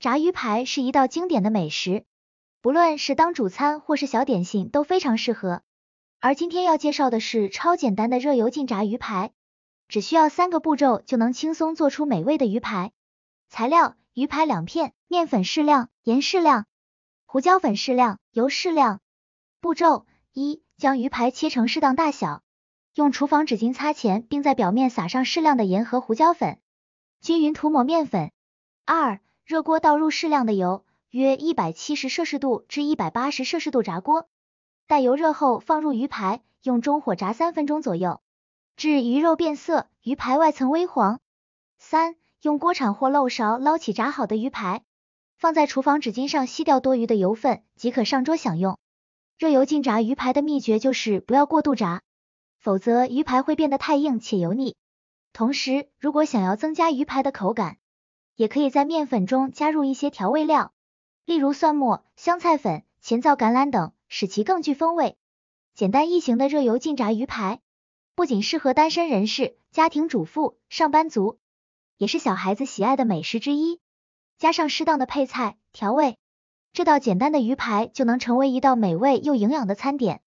炸鱼排是一道经典的美食，不论是当主餐或是小点心都非常适合。而今天要介绍的是超简单的热油浸炸鱼排，只需要三个步骤就能轻松做出美味的鱼排。材料：鱼排两片，面粉适量，盐适量，胡椒粉适量，油适量。步骤一：将鱼排切成适当大小，用厨房纸巾擦前，并在表面撒上适量的盐和胡椒粉，均匀涂抹面粉。二热锅倒入适量的油，约一百七十摄氏度至一百八十摄氏度炸锅。待油热后，放入鱼排，用中火炸三分钟左右，至鱼肉变色，鱼排外层微黄。三，用锅铲或漏勺捞起炸好的鱼排，放在厨房纸巾上吸掉多余的油分，即可上桌享用。热油浸炸鱼排的秘诀就是不要过度炸，否则鱼排会变得太硬且油腻。同时，如果想要增加鱼排的口感，也可以在面粉中加入一些调味料，例如蒜末、香菜粉、前皂橄榄等，使其更具风味。简单易行的热油浸炸鱼排，不仅适合单身人士、家庭主妇、上班族，也是小孩子喜爱的美食之一。加上适当的配菜、调味，这道简单的鱼排就能成为一道美味又营养的餐点。